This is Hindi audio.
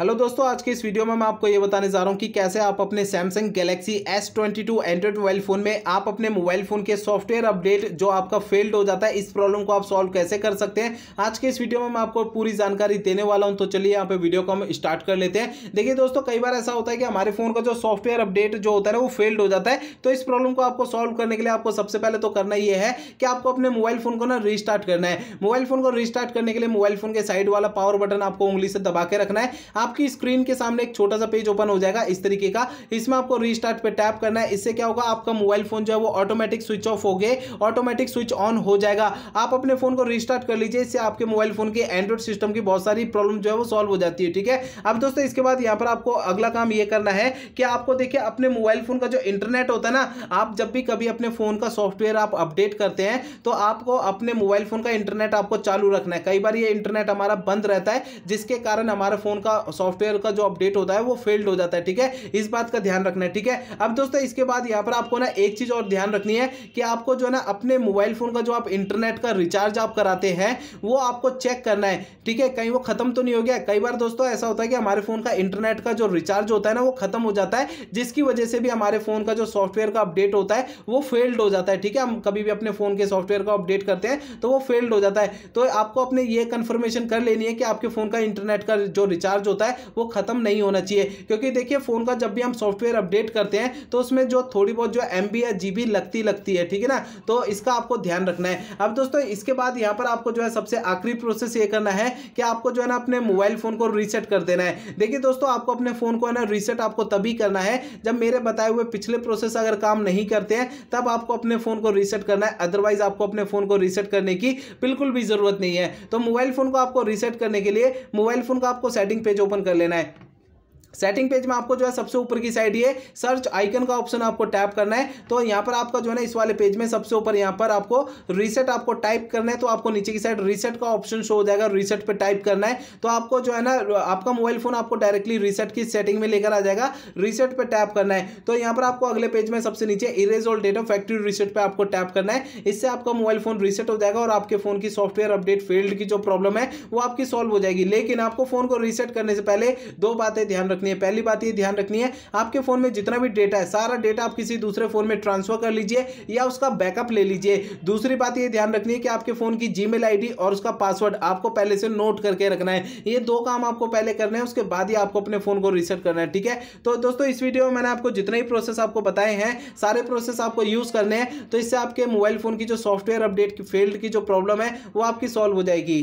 हेलो दोस्तों आज के इस वीडियो में मैं आपको ये बताने जा रहा हूँ कि कैसे आप अपने Samsung Galaxy S twenty two Android mobile phone में आप अपने मोबाइल फ़ोन के सॉफ्टवेयर अपडेट जो आपका फेल्ड हो जाता है इस प्रॉब्लम को आप सॉल्व कैसे कर सकते हैं आज के इस वीडियो में मैं आपको पूरी जानकारी देने वाला हूँ तो चलिए यहाँ पे वीडियो को हम स्टार्ट कर लेते हैं देखिए दोस्तों कई बार ऐसा होता है कि हमारे फ़ोन का जो सॉफ्टवेयर अपडेट जो होता है ना वो फेल्ड हो जाता है तो इस प्रॉब्लम को आपको सॉल्व करने के लिए आपको सबसे पहले तो करना ये है कि आपको अपने मोबाइल फ़ोन को ना रिस्टार्ट करना है मोबाइल फ़ोन को रिस्टार्ट करने के लिए मोबाइल फ़ोन के साइड वाला पावर बटन आपको उंगली से दबा के रखना है आपकी स्क्रीन के सामने एक छोटा सा पेज ओपन हो जाएगा इस तरीके का इसमें आपको रीस्टार्ट पे टैप करना है इससे क्या होगा आपका मोबाइल फोन जो है वो ऑटोमेटिक स्विच ऑफ हो गए ऑटोमेटिक स्विच ऑन हो जाएगा आप अपने फोन को रिस्टार्ट कर लीजिए इससे आपके मोबाइल फोन के एंड्रॉइड सिस्टम की बहुत सारी प्रॉब्लम जो है वो सॉल्व हो जाती है ठीक है अब दोस्तों इसके बाद यहाँ पर आपको अगला काम ये करना है कि आपको देखिए अपने मोबाइल फोन का जो इंटरनेट होता है ना आप जब भी कभी अपने फोन का सॉफ्टवेयर आप अपडेट करते हैं तो आपको अपने मोबाइल फोन का इंटरनेट आपको चालू रखना है कई बार ये इंटरनेट हमारा बंद रहता है जिसके कारण हमारे फोन का सॉफ्टवेयर का जो अपडेट होता है वो फेल्ड हो जाता है ठीक है इस बात का ध्यान रखना है ठीक है अब दोस्तों इसके बाद यहाँ पर आपको ना एक चीज़ और ध्यान रखनी है कि आपको जो है ना अपने मोबाइल फ़ोन का जो आप इंटरनेट का रिचार्ज आप कराते हैं वो आपको चेक करना है ठीक है कहीं वो ख़त्म तो नहीं हो गया कई बार दोस्तों ऐसा होता है कि हमारे फ़ोन का इंटरनेट का जो रिचार्ज होता है ना वो ख़त्म हो जाता है जिसकी वजह से भी हमारे फ़ोन का जो सॉफ्टवेयर का अपडेट होता है वो फेल्ड हो जाता है ठीक है हम कभी भी अपने फ़ोन के सॉफ्टवेयर का अपडेट करते हैं तो वो फेल्ड हो जाता है तो आपको अपने ये कंफर्मेशन कर लेनी है कि आपके फ़ोन का इंटरनेट का जो रिचार्ज होता है है वो ख़त्म नहीं होना चाहिए क्योंकि देखिए फ़ोन का जब भी हम सॉफ्टवेयर अपडेट करते हैं तो उसमें जो थोड़ी बहुत जो एम या जी लगती लगती है ठीक है ना तो इसका आपको ध्यान रखना है अब दोस्तों इसके बाद यहाँ पर आपको जो है सबसे आखिरी प्रोसेस ये करना है कि आपको जो है ना अपने मोबाइल फ़ोन को रीसेट कर देना है देखिए दोस्तों आपको अपने फ़ोन को है ना रीसेट आपको तभी करना है जब मेरे बताए हुए पिछले प्रोसेस अगर काम नहीं करते हैं तब आपको अपने फ़ोन को रीसेट करना है अदरवाइज़ आपको अपने फ़ोन को रीसेट करने की बिल्कुल भी ज़रूरत नहीं है तो मोबाइल फ़ोन को आपको रीसेट करने के लिए मोबाइल फ़ोन का आपको सेटिंग पेज ओपन ओपन कर लेना है सेटिंग पेज में आपको जो है सबसे ऊपर की साइड ये सर्च आइकन का ऑप्शन आपको टैप करना है तो यहाँ पर आपका जो है ना इस वाले पेज में सबसे ऊपर यहाँ पर आपको रीसेट आपको टाइप करना है तो आपको नीचे की साइड रीसेट का ऑप्शन शो हो जाएगा रीसेट पर टाइप करना है तो आपको जो है ना आपका मोबाइल फोन आपको डायरेक्टली रीसेट की सेटिंग में लेकर आ जाएगा रीसेट पर टैप करना है तो यहाँ पर आपको अगले पेज में सबसे नीचे erase all of factory reset पर आपको टैप करना है इससे आपका मोबाइल फोन रीसेट हो जाएगा और आपके फोन की सॉफ्टवेयर अपडेट फील्ड की जो प्रॉब्लम है वो आपकी सॉल्व हो जाएगी लेकिन आपको फोन को रीसेट करने से पहले दो बातें ध्यान रखनी रखनी है पहली बात ये ध्यान रखनी है आपके फ़ोन में जितना भी डेटा है सारा डेटा आप किसी दूसरे फ़ोन में ट्रांसफ़र कर लीजिए या उसका बैकअप ले लीजिए दूसरी बात ये ध्यान रखनी है कि आपके फ़ोन की जीमेल आईडी और उसका पासवर्ड आपको पहले से नोट करके रखना है ये दो काम आपको पहले करना है उसके बाद ही आपको अपने फ़ोन को रिसेट करना है ठीक है तो दोस्तों इस वीडियो में मैंने आपको जितने ही प्रोसेस आपको बताए हैं सारे प्रोसेस आपको यूज़ करने हैं तो इससे आपके मोबाइल फ़ोन की जो सॉफ्टवेयर अपडेट की फील्ड की जो प्रॉब्लम है वो आपकी सॉल्व हो जाएगी